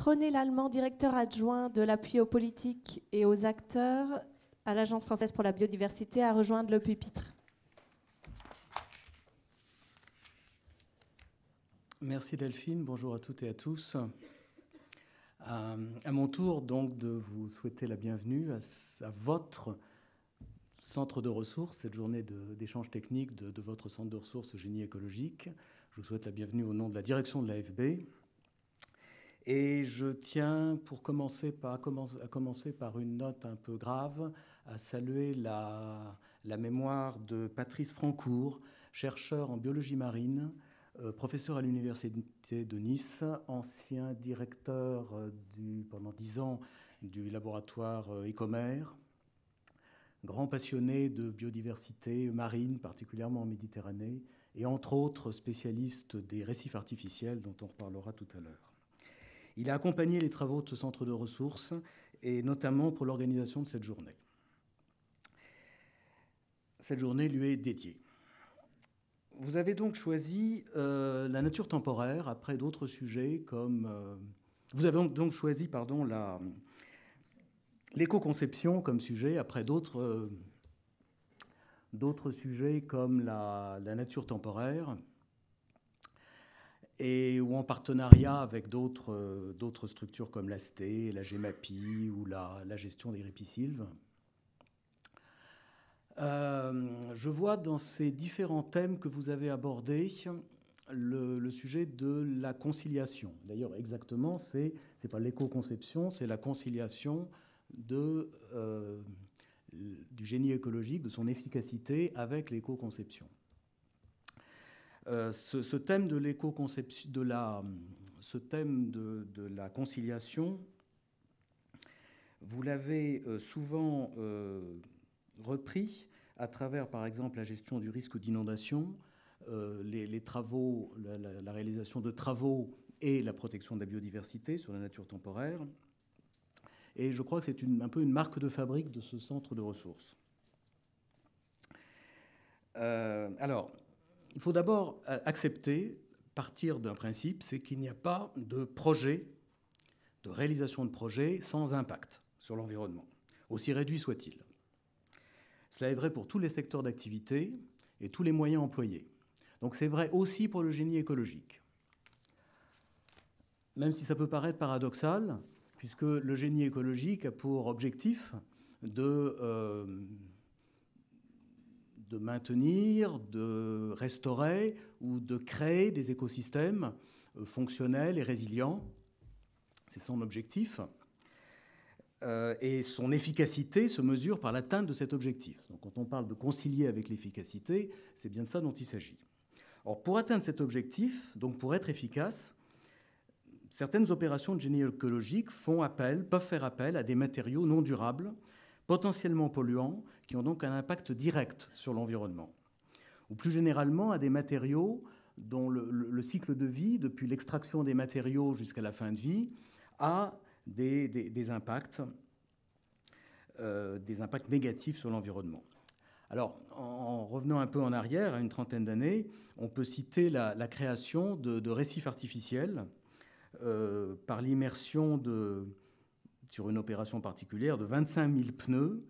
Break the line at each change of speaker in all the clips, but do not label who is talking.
René Lallemand, directeur adjoint de l'appui aux politiques et aux acteurs à l'Agence française pour la biodiversité, à rejoindre le pupitre. Merci Delphine, bonjour à toutes et à tous. Euh, à, mon tour, donc, de vous souhaiter la bienvenue à, votre centre de ressources, cette journée d'échange technique de, votre centre de ressources génie écologique. Je vous souhaite la bienvenue au nom de la direction de l'AFB, et je tiens, pour commencer par, commencer par une note un peu grave, à saluer la, mémoire de Patrice Francourt, chercheur en biologie marine, euh, professeur à l'université de Nice, ancien directeur euh, du, pendant dix ans du laboratoire euh, Ecomer, grand passionné de biodiversité marine, particulièrement en Méditerranée, et entre autres spécialiste des récifs artificiels dont on reparlera tout à l'heure. Il a accompagné les travaux de ce centre de ressources et notamment pour l'organisation de cette journée. Cette journée lui est dédiée. Vous avez donc choisi euh, la nature temporaire après d'autres sujets comme... Euh, vous avez donc choisi l'éco-conception comme sujet après d'autres, euh, sujets comme la nature temporaire, et ou en partenariat avec d'autres, euh, structures comme l'AST, la GEMAPI ou la, gestion des ripisylves. Euh, je vois dans ces différents thèmes que vous avez abordés le, sujet de la conciliation. D'ailleurs, exactement, c'est n'est pas l'éco-conception, c'est la conciliation de, euh, du génie écologique, de son efficacité avec l'éco-conception. Euh, ce, thème de léco de la, ce thème de, la conciliation, vous l'avez euh, souvent euh, repris à travers, par exemple, la gestion du risque d'inondation, les, travaux, la, réalisation de travaux et la protection de la biodiversité sur la nature temporaire. Et je crois que c'est un peu une marque de fabrique de ce centre de ressources. alors, il faut d'abord euh, accepter, partir d'un principe, c'est qu'il n'y a pas de projet, de réalisation de projet sans impact sur l'environnement, aussi réduit soit-il. Cela est vrai pour tous les secteurs d'activité et tous les moyens employés. Donc c'est vrai aussi pour le génie écologique. Même si ça peut paraître paradoxal, puisque le génie écologique a pour objectif de euh, de maintenir, de restaurer ou de créer des écosystèmes euh, fonctionnels et résilients. C'est son objectif. Euh, et son efficacité se mesure par l'atteinte de cet objectif. Donc quand on parle de concilier avec l'efficacité, c'est bien de ça dont il s'agit. pour atteindre cet objectif, donc pour être efficace, certaines opérations de génie écologique font appel, peuvent faire appel à des matériaux non durables potentiellement polluants, qui ont donc un impact direct sur l'environnement, ou plus généralement à des matériaux dont le, cycle de vie, depuis l'extraction des matériaux jusqu'à la fin de vie, a des, euh, impacts, négatifs sur l'environnement. Alors, en revenant un peu en arrière, à une trentaine d'années, on peut citer la, création de, récifs artificiels euh, par l'immersion de, sur une opération particulière de 25 000 pneus.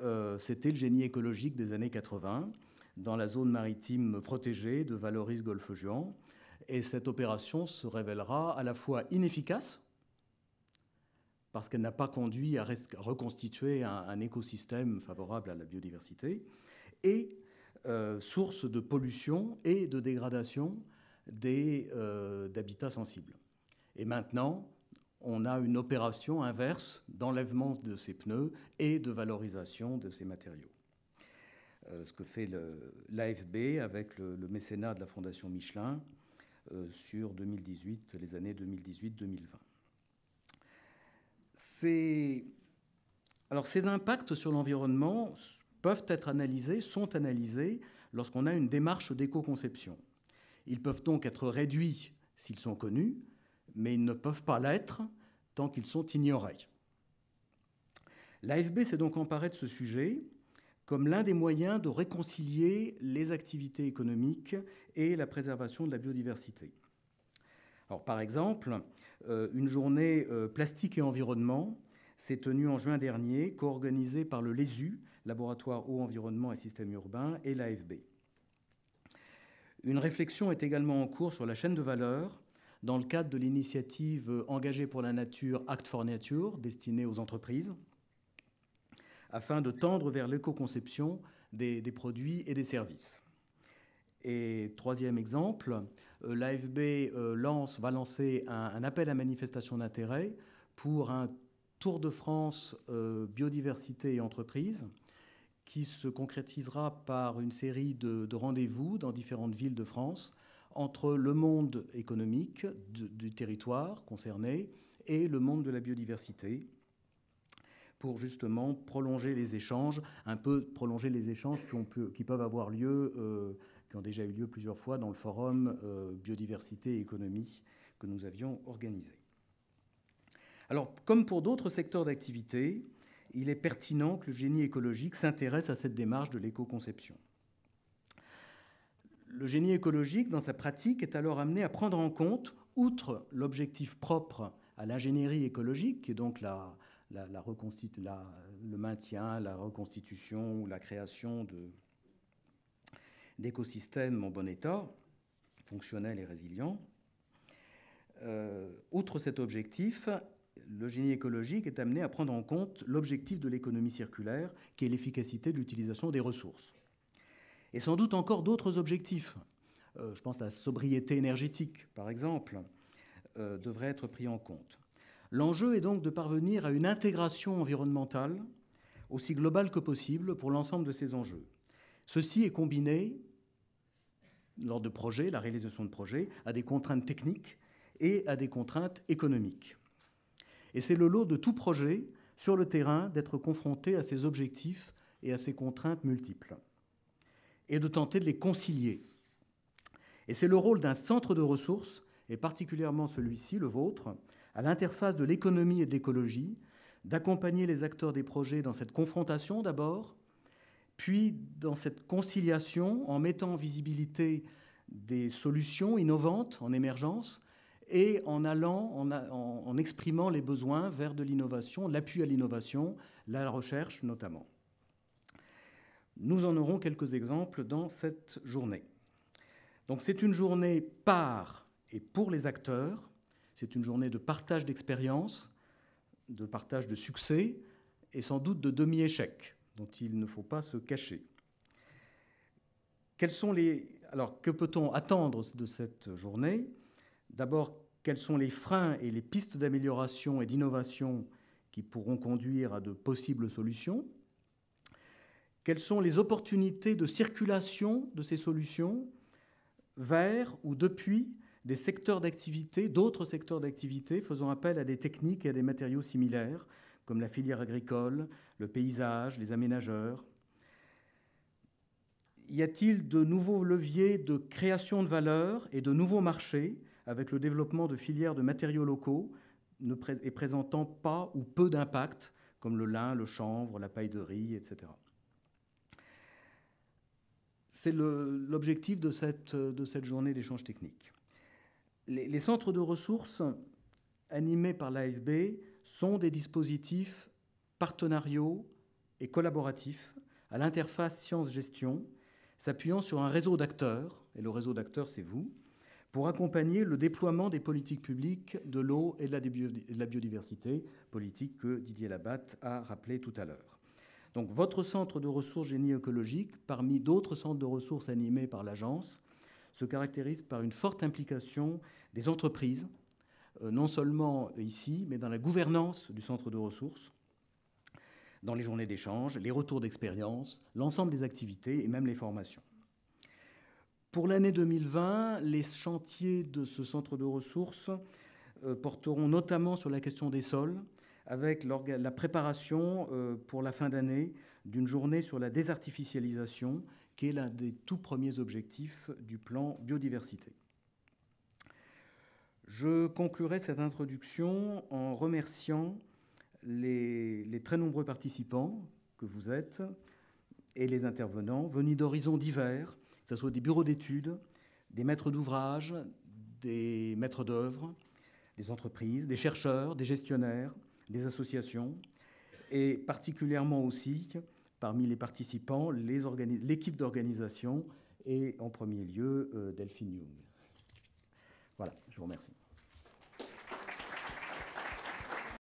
Euh, c'était le génie écologique des années 80 dans la zone maritime protégée de Valoris-Golfe-Juan. Et cette opération se révélera à la fois inefficace, parce qu'elle n'a pas conduit à reconstituer un, écosystème favorable à la biodiversité, et euh, source de pollution et de dégradation euh, d'habitats sensibles. Et maintenant, on a une opération inverse d'enlèvement de ces pneus et de valorisation de ces matériaux. Euh, ce que fait l'AFB avec le, mécénat de la Fondation Michelin euh, sur 2018, les années 2018-2020. Alors ces impacts sur l'environnement peuvent être analysés, sont analysés lorsqu'on a une démarche d'éco-conception. Ils peuvent donc être réduits s'ils sont connus, mais ils ne peuvent pas l'être tant qu'ils sont ignorés. L'AFB s'est donc emparée de ce sujet comme l'un des moyens de réconcilier les activités économiques et la préservation de la biodiversité. par exemple, euh, une journée euh, plastique et environnement s'est tenue en juin dernier, co-organisée par le LESU, Laboratoire Haut Environnement et Système Urbain, et l'AFB. Une réflexion est également en cours sur la chaîne de valeur dans le cadre de l'initiative euh, engagée pour la nature Act for Nature, destinée aux entreprises, afin de tendre vers l'éco-conception des, produits et des services. Et troisième exemple, euh, l'AFB euh, lance, va lancer un, appel à manifestation d'intérêt pour un Tour de France biodiversité et entreprise qui se concrétisera par une série de, de rendez-vous dans différentes villes de France entre le monde économique du territoire concerné et le monde de la biodiversité pour justement prolonger les échanges, un peu prolonger les échanges qui, ont qui peuvent avoir lieu, euh, qui ont déjà eu lieu plusieurs fois dans le forum euh, biodiversité et économie que nous avions organisé. Alors, comme pour d'autres secteurs d'activité, il est pertinent que le génie écologique s'intéresse à cette démarche de l'éco-conception. Le génie écologique, dans sa pratique, est alors amené à prendre en compte, outre l'objectif propre à l'ingénierie écologique, qui est donc le maintien, la reconstitution ou la création d'écosystèmes en bon état, fonctionnels et résilients. Euh, outre cet objectif, le génie écologique est amené à prendre en compte l'objectif de l'économie circulaire, qui est l'efficacité de l'utilisation des ressources et sans doute encore d'autres objectifs. Euh, je pense à la sobriété énergétique, par exemple, euh, devrait être pris en compte. L'enjeu est donc de parvenir à une intégration environnementale aussi globale que possible pour l'ensemble de ces enjeux. Ceci est combiné, lors de projets, la réalisation de projets, à des contraintes techniques et à des contraintes économiques. Et c'est le lot de tout projet sur le terrain d'être confronté à ces objectifs et à ces contraintes multiples et de tenter de les concilier. Et c'est le rôle d'un centre de ressources, et particulièrement celui-ci, le vôtre, à l'interface de l'économie et de l'écologie, d'accompagner les acteurs des projets dans cette confrontation d'abord, puis dans cette conciliation en mettant en visibilité des solutions innovantes en émergence et en allant, en, en exprimant les besoins vers de l'innovation, l'appui à l'innovation, la recherche notamment. Nous en aurons quelques exemples dans cette journée. Donc c'est une journée par et pour les acteurs, c'est une journée de partage d'expérience, de partage de succès et sans doute de demi-échec dont il ne faut pas se cacher. Quels sont les... Alors que peut-on attendre de cette journée D'abord, quels sont les freins et les pistes d'amélioration et d'innovation qui pourront conduire à de possibles solutions quelles sont les opportunités de circulation de ces solutions vers ou depuis des secteurs d'activité, d'autres secteurs d'activité faisant appel à des techniques et à des matériaux similaires, comme la filière agricole, le paysage, les aménageurs Y a-t-il de nouveaux leviers de création de valeur et de nouveaux marchés avec le développement de filières de matériaux locaux ne et présentant pas ou peu d'impact, comme le lin, le chanvre, la paille de riz, etc c'est l'objectif de cette, journée d'échange technique. Les, centres de ressources animés par l'AFB sont des dispositifs partenariaux et collaboratifs à l'interface science gestion s'appuyant sur un réseau d'acteurs, et le réseau d'acteurs c'est vous, pour accompagner le déploiement des politiques publiques de l'eau et de la biodiversité, politique que Didier Labatte a rappelé tout à l'heure. Donc votre centre de ressources génie écologique, parmi d'autres centres de ressources animés par l'agence, se caractérise par une forte implication des entreprises, euh, non seulement ici, mais dans la gouvernance du centre de ressources, dans les journées d'échange, les retours d'expérience, l'ensemble des activités et même les formations. Pour l'année 2020, les chantiers de ce centre de ressources euh, porteront notamment sur la question des sols, avec la préparation euh, pour la fin d'année d'une journée sur la désartificialisation, qui est l'un des tout premiers objectifs du plan biodiversité. Je conclurai cette introduction en remerciant les, les très nombreux participants que vous êtes et les intervenants venus d'horizons divers, que ce soit des bureaux d'études, des maîtres d'ouvrage, des maîtres d'œuvre, des entreprises, des chercheurs, des gestionnaires, des associations et particulièrement aussi parmi les participants l'équipe d'organisation et en premier lieu euh, Delphine Young. Voilà, je vous remercie.